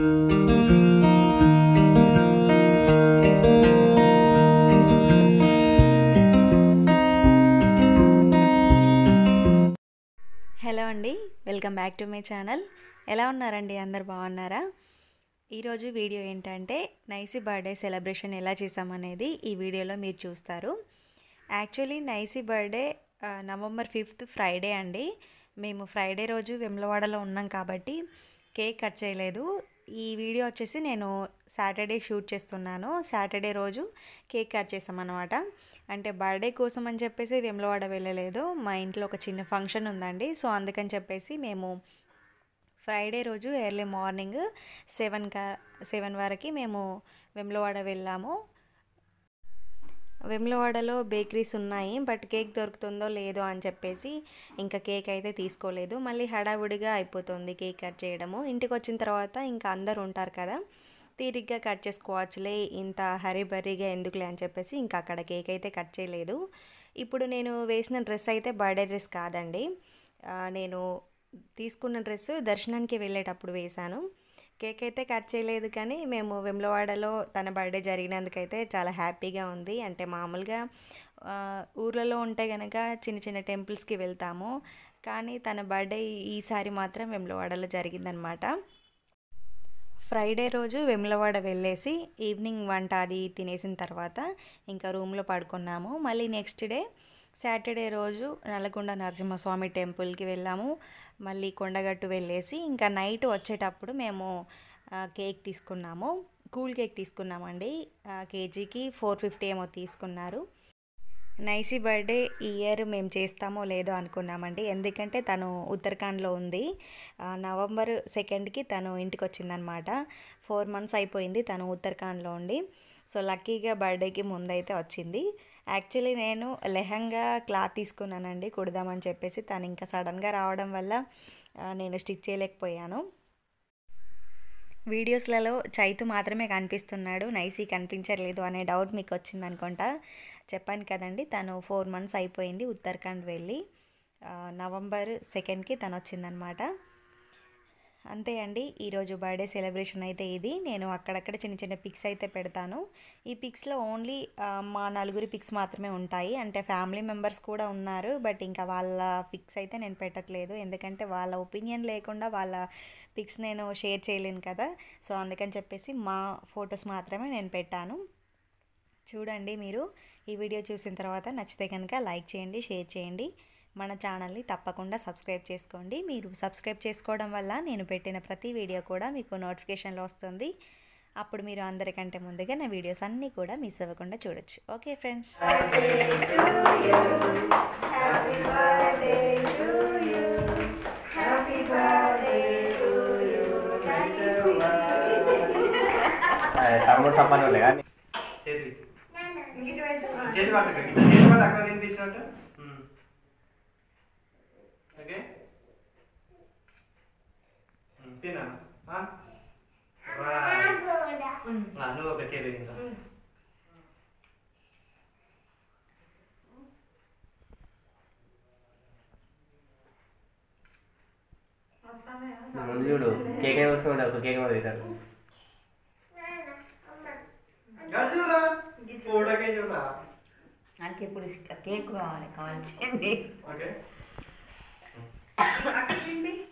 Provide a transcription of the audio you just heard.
hello అండి welcome back to my channel ఎలా ఉన్నారండి అందరు బాగున్నారా ఈరోజు వీడియో ఏంటంటే నైసీ బర్త్డే సెలబ్రేషన్ ఎలా చేసామనేది ఈ వీడియోలో మీరు చూస్తారు యాక్చువల్లీ నైసీ బర్త్డే నవంబర్ ఫిఫ్త్ ఫ్రైడే అండి మేము ఫ్రైడే రోజు వెమ్లవాడలో ఉన్నాం కాబట్టి కేక్ కట్ చేయలేదు ఈ వీడియో వచ్చేసి నేను సాటర్డే షూట్ చేస్తున్నాను సాటర్డే రోజు కేక్ కట్ చేసామన్నమాట అంటే బర్త్డే కోసం అని చెప్పేసి వెమ్లవాడ వెళ్ళలేదు మా ఇంట్లో ఒక చిన్న ఫంక్షన్ ఉందండి సో అందుకని చెప్పేసి మేము ఫ్రైడే రోజు ఎర్లీ మార్నింగ్ సెవెన్ కా సెవెన్ వరకు మేము వెమ్లవాడ వెళ్ళాము వెమ్లవాడలో బేకరీస్ ఉన్నాయి బట్ కేక్ దొరుకుతుందో లేదో అని చెప్పేసి ఇంకా కేక్ అయితే తీసుకోలేదు మళ్ళీ హడావుడిగా అయిపోతుంది కేక్ కట్ చేయడము ఇంటికి వచ్చిన తర్వాత ఇంకా అందరు ఉంటారు కదా తీరిగ్గా కట్ చేసుకోవచ్చులే ఇంత హరీబరీగా ఎందుకులే అని చెప్పేసి ఇంకా అక్కడ కేక్ అయితే కట్ చేయలేదు ఇప్పుడు నేను వేసిన డ్రెస్ అయితే బర్త్డే డ్రెస్ కాదండి నేను తీసుకున్న డ్రెస్ దర్శనానికి వెళ్ళేటప్పుడు వేశాను కేక్ అయితే కట్ చేయలేదు కానీ మేము వెమ్లవాడలో తన బర్త్డే జరిగినందుకైతే చాలా హ్యాపీగా ఉంది అంటే మామూలుగా ఊర్లలో ఉంటే కనుక చిన్న చిన్న టెంపుల్స్కి వెళ్తాము కానీ తన బర్త్డే ఈసారి మాత్రం వెమ్లవాడలో జరిగిందనమాట ఫ్రైడే రోజు వెమ్లవాడ వెళ్ళేసి ఈవినింగ్ వంట అది తినేసిన తర్వాత ఇంకా రూమ్లో పడుకున్నాము మళ్ళీ నెక్స్ట్ డే సాటర్డే రోజు నల్లగొండ నరసింహస్వామి టెంపుల్కి వెళ్ళాము మళ్ళీ కొండగట్టు వెళ్ళేసి ఇంకా నైట్ వచ్చేటప్పుడు మేము కేక్ తీసుకున్నాము కూల్ కేక్ తీసుకున్నామండి కేజీకి ఫోర్ ఫిఫ్టీ ఏమో తీసుకున్నారు నైసీ బర్త్డే ఈ ఇయర్ మేము చేస్తామో లేదో అనుకున్నామండి ఎందుకంటే తను ఉత్తరాఖండ్లో ఉంది నవంబర్ సెకండ్కి తను ఇంటికి వచ్చిందనమాట ఫోర్ మంత్స్ అయిపోయింది తను ఉత్తరాఖండ్లో ఉండి సో లక్కీగా బర్త్డేకి ముందైతే వచ్చింది యాక్చువల్లీ నేను లెహంగా క్లాత్ తీసుకున్నానండి కుడదామని చెప్పేసి తను ఇంకా సడన్గా రావడం వల్ల నేను స్టిచ్ చేయలేకపోయాను వీడియోస్లలో చైతు మాత్రమే కనిపిస్తున్నాడు నైసీ కనిపించట్లేదు అనే డౌట్ మీకు వచ్చింది అనుకుంటా చెప్పాను కదండి తను ఫోర్ మంత్స్ అయిపోయింది ఉత్తరాఖండ్ వెళ్ళి నవంబర్ సెకండ్కి తను వచ్చిందనమాట అంతే అండి ఈరోజు బర్త్డే సెలబ్రేషన్ అయితే ఇది నేను అక్కడక్కడ చిన్న చిన్న పిక్స్ అయితే పెడతాను ఈ పిక్స్లో ఓన్లీ మా నలుగురి పిక్స్ మాత్రమే ఉంటాయి అంటే ఫ్యామిలీ మెంబర్స్ కూడా ఉన్నారు బట్ ఇంకా వాళ్ళ పిక్స్ అయితే నేను పెట్టట్లేదు ఎందుకంటే వాళ్ళ ఒపీనియన్ లేకుండా వాళ్ళ పిక్స్ నేను షేర్ చేయలేను కదా సో అందుకని చెప్పేసి మా ఫొటోస్ మాత్రమే నేను పెట్టాను చూడండి మీరు ఈ వీడియో చూసిన తర్వాత నచ్చితే కనుక లైక్ చేయండి షేర్ చేయండి మన ఛానల్ని తప్పకుండా సబ్స్క్రైబ్ చేసుకోండి మీరు సబ్స్క్రైబ్ చేసుకోవడం వల్ల నేను పెట్టిన ప్రతి వీడియో కూడా మీకు నోటిఫికేషన్లో వస్తుంది అప్పుడు మీరు అందరికంటే ముందుగా నా వీడియోస్ అన్నీ కూడా మిస్ అవ్వకుండా చూడొచ్చు ఓకే ఫ్రెండ్స్ చేతి తప్పని చేతి అక్కడ తినిపించినట్టు తినా నువ్వు ఒక చేదు ఇంకా ముందు చూడు కేక్ ఏమి వస్తుంది ఒక కేక్ మీద తింటాడు నాకు ఇప్పుడు కేక్ కావాలి కావాల్సింది